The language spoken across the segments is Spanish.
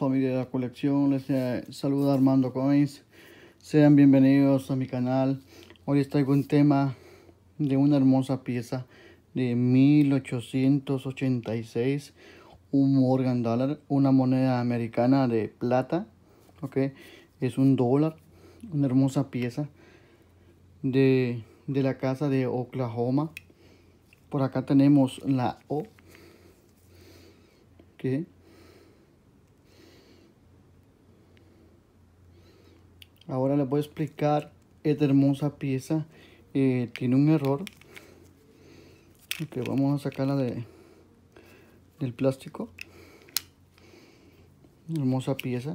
familia de la colección, les saluda Armando Coins. Sean bienvenidos a mi canal. Hoy les traigo un tema de una hermosa pieza de 1886, un Morgan Dollar, una moneda americana de plata, ok, es un dólar, una hermosa pieza de, de la casa de Oklahoma. Por acá tenemos la O, ok. ahora les voy a explicar esta hermosa pieza eh, tiene un error vamos a sacarla de del plástico hermosa pieza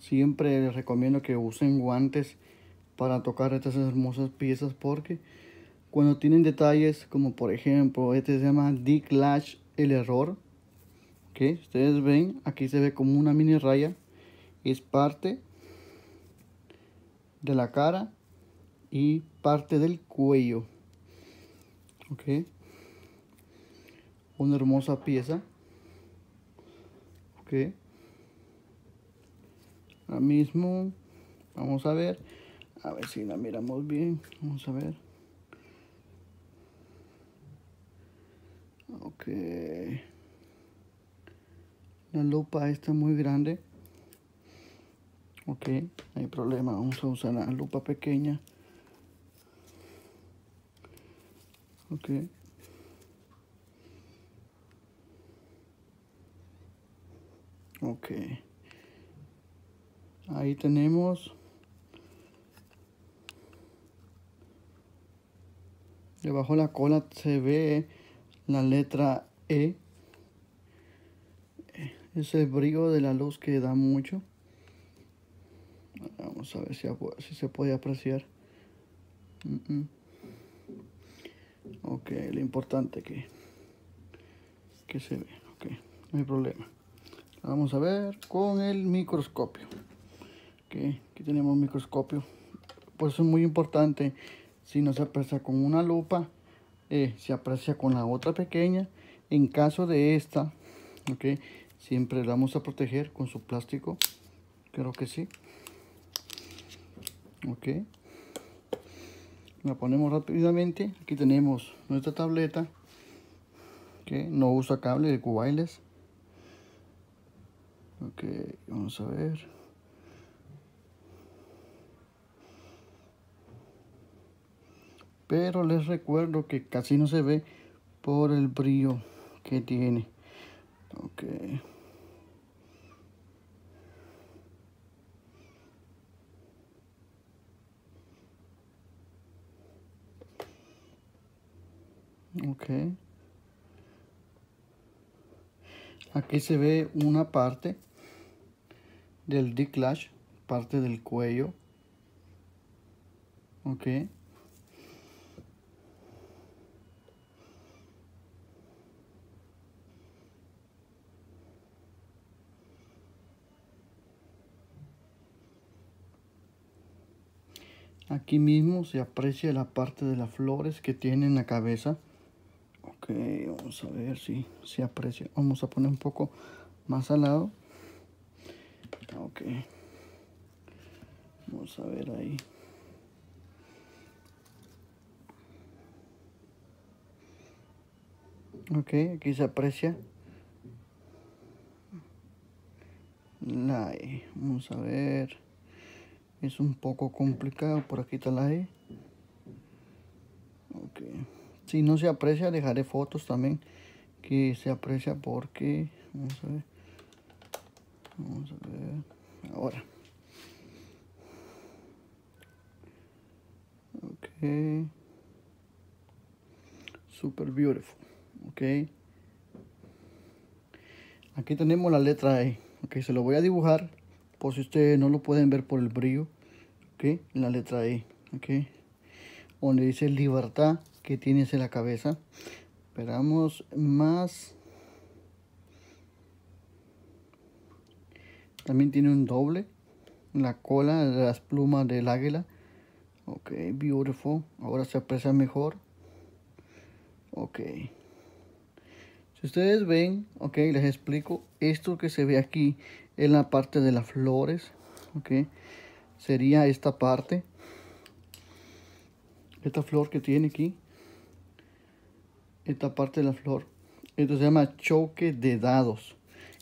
siempre les recomiendo que usen guantes para tocar estas hermosas piezas porque cuando tienen detalles como por ejemplo este se llama D-Clash, el error ustedes ven aquí se ve como una mini raya es parte de la cara y parte del cuello. Ok. Una hermosa pieza. Ok. Ahora mismo vamos a ver. A ver si la miramos bien. Vamos a ver. Ok. La lupa está muy grande ok no hay problema vamos a usar la lupa pequeña ok ok ahí tenemos debajo la cola se ve la letra E ese brillo de la luz que da mucho a ver si, se puede apreciar. Ok, lo importante que, que se ve. Ok, no hay problema. vamos a ver con el microscopio. que aquí tenemos microscopio. Por eso es muy importante. Si no se aprecia con una lupa, eh, se aprecia con la otra pequeña. En caso de esta, ok, siempre la vamos a proteger con su plástico. Creo que sí ok la ponemos rápidamente aquí tenemos nuestra tableta que no usa cable de cubiles ok vamos a ver pero les recuerdo que casi no se ve por el brillo que tiene ok Okay. Aquí se ve una parte del declash, parte del cuello. Ok. Aquí mismo se aprecia la parte de las flores que tiene en la cabeza. Ok, vamos a ver si se aprecia. Vamos a poner un poco más al lado. Ok. Vamos a ver ahí. Ok, aquí se aprecia. La E. Vamos a ver. Es un poco complicado. Por aquí está la E. Ok si no se aprecia, dejaré fotos también que se aprecia porque... Vamos a ver. Vamos a ver. Ahora. Ok. Super beautiful. Ok. Aquí tenemos la letra E. Ok, se lo voy a dibujar por si ustedes no lo pueden ver por el brillo. Ok, la letra E. Ok. Donde dice libertad que tienes en la cabeza. Esperamos más. También tiene un doble. La cola de las plumas del águila. Ok, beautiful. Ahora se aprecia mejor. Ok. Si ustedes ven, ok, les explico. Esto que se ve aquí En la parte de las flores. Ok. Sería esta parte. Esta flor que tiene aquí esta parte de la flor. Esto se llama choque de dados.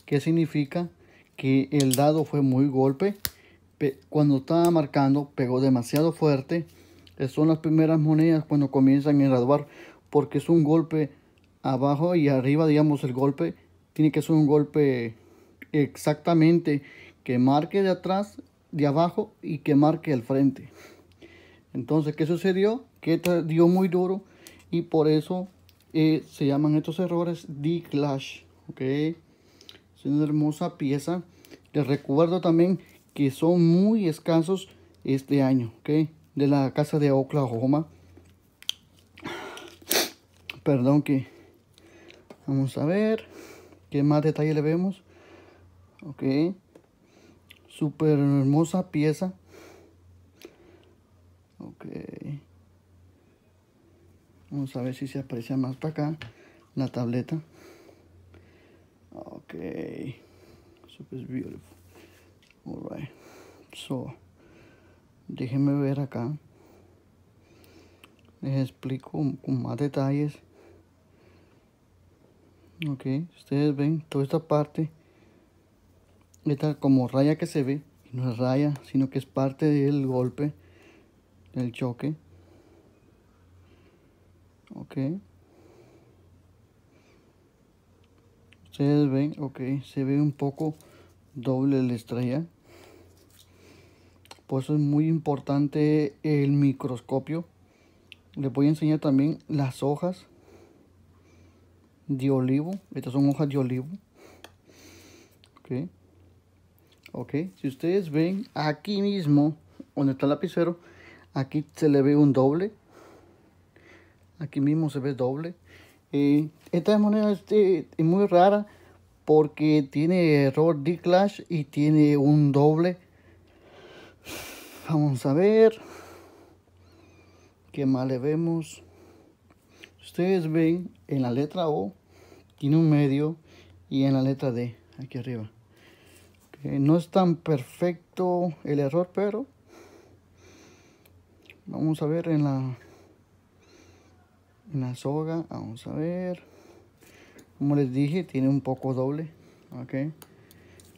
que significa? Que el dado fue muy golpe. Cuando estaba marcando, pegó demasiado fuerte. Son las primeras monedas cuando comienzan a graduar. Porque es un golpe abajo y arriba, digamos, el golpe. Tiene que ser un golpe exactamente que marque de atrás, de abajo y que marque el frente. Entonces, ¿qué sucedió? Que dio muy duro y por eso eh, se llaman estos errores D-Clash, ¿ok? Es una hermosa pieza. Les recuerdo también que son muy escasos este año, ¿ok? De la casa de Oklahoma. Perdón que... Vamos a ver qué más detalle le vemos. Ok. Super hermosa pieza. Ok. Vamos a ver si se aprecia más para acá la tableta. ok super beautiful. Alright, so déjenme ver acá. Les explico con más detalles. Ok, ustedes ven toda esta parte. Esta como raya que se ve, no es raya, sino que es parte del golpe, del choque. Ok. Ustedes ven, ok, se ve un poco doble la estrella. Por eso es muy importante el microscopio. Les voy a enseñar también las hojas de olivo. Estas son hojas de olivo. Ok. Ok. Si ustedes ven aquí mismo, donde está el lapicero, aquí se le ve un doble. Aquí mismo se ve doble. esta moneda eh, es, muy rara porque tiene error D-Clash y tiene un doble. Vamos a ver qué más le vemos. Ustedes ven en la letra O tiene un medio y en la letra D aquí arriba. Eh, no es tan perfecto el error, pero vamos a ver en la la soga vamos a ver como les dije tiene un poco doble ok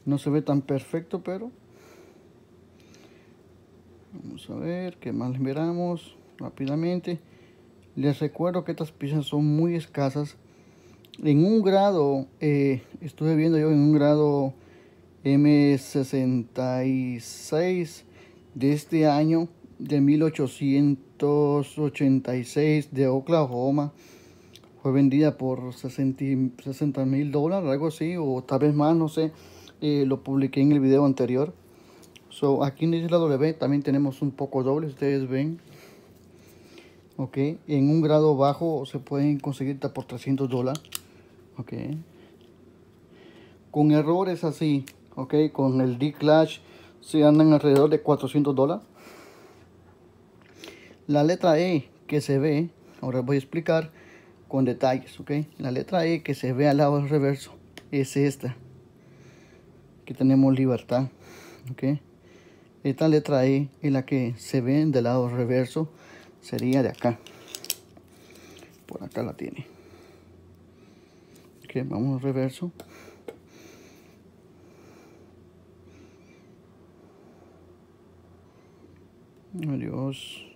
no se ve tan perfecto pero vamos a ver qué más miramos rápidamente les recuerdo que estas piezas son muy escasas en un grado eh, estuve viendo yo en un grado m66 de este año de 1886 de Oklahoma fue vendida por 60 mil dólares, algo así, o tal vez más, no sé. Eh, lo publiqué en el video anterior. So, aquí en el lado W también tenemos un poco doble, ustedes ven. Ok, en un grado bajo se pueden conseguir por 300 dólares. Ok. Con errores así, ok, con el D-Clash se andan alrededor de 400 dólares. La letra E que se ve, ahora voy a explicar con detalles, ¿ok? La letra E que se ve al lado reverso es esta. Aquí tenemos libertad, ¿ok? Esta letra E es la que se ve del lado reverso, sería de acá. Por acá la tiene. Ok, vamos al reverso. Adiós.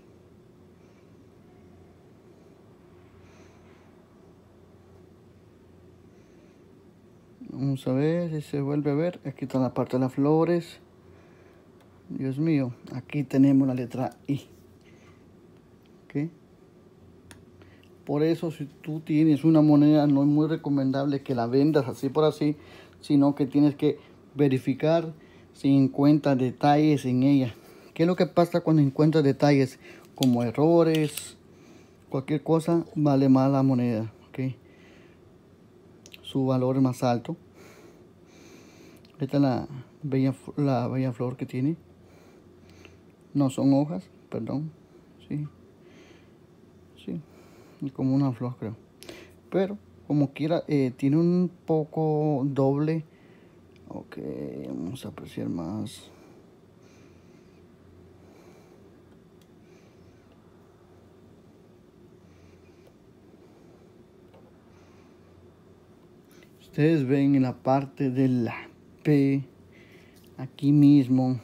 Vamos a ver si se vuelve a ver. Aquí está la parte de las flores. Dios mío, aquí tenemos la letra I. Por eso si tú tienes una moneda no es muy recomendable que la vendas así por así, sino que tienes que verificar si encuentras detalles en ella. ¿Qué es lo que pasa cuando encuentras detalles como errores, cualquier cosa, vale más la moneda? su valor más alto. Esta es la bella, la bella flor que tiene. No son hojas, perdón. Sí. Sí. Como una flor, creo. Pero, como quiera, eh, tiene un poco doble. Ok, vamos a apreciar más. ustedes ven en la parte de la P, aquí mismo,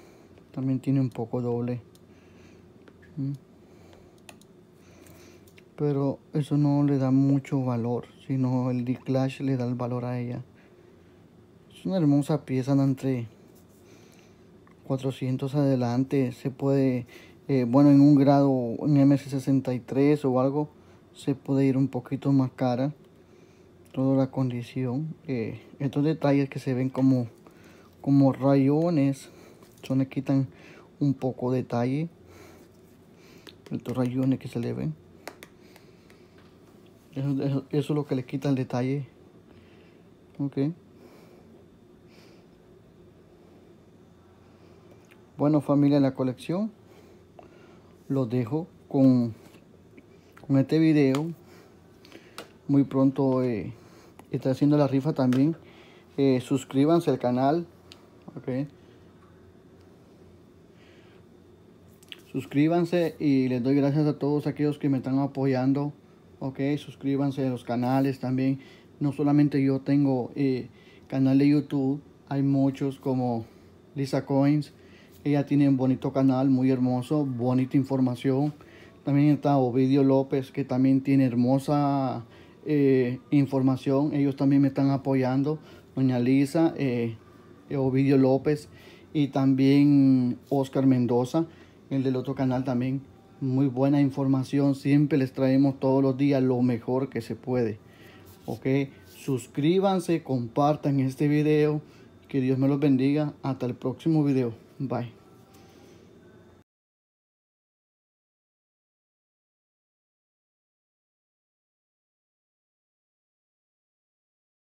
también tiene un poco doble. Mm. Pero eso no le da mucho valor, sino el declash le da el valor a ella. Es una hermosa pieza, entre 400 adelante, se puede, eh, bueno, en un grado, en MS63 o algo, se puede ir un poquito más cara toda la condición. Eh, estos detalles que se ven como, como rayones, son le quitan un poco detalle. Estos rayones que se le ven. Eso, es lo que le quita el detalle. Ok. Bueno familia en la colección, los dejo con, con este video. Muy pronto... Eh, está haciendo la rifa también. Eh, suscríbanse al canal. Okay. Suscríbanse y les doy gracias a todos aquellos que me están apoyando. Ok, suscríbanse a los canales también. No solamente yo tengo eh, canal de YouTube, hay muchos como Lisa Coins. Ella tiene un bonito canal, muy hermoso, bonita información. También está Ovidio López, que también tiene hermosa eh, información. Ellos también me están apoyando. Doña Lisa, eh, Ovidio López y también Oscar Mendoza, el del otro canal también. Muy buena información. Siempre les traemos todos los días lo mejor que se puede. Ok. Suscríbanse, compartan este video. Que Dios me los bendiga. Hasta el próximo video. Bye.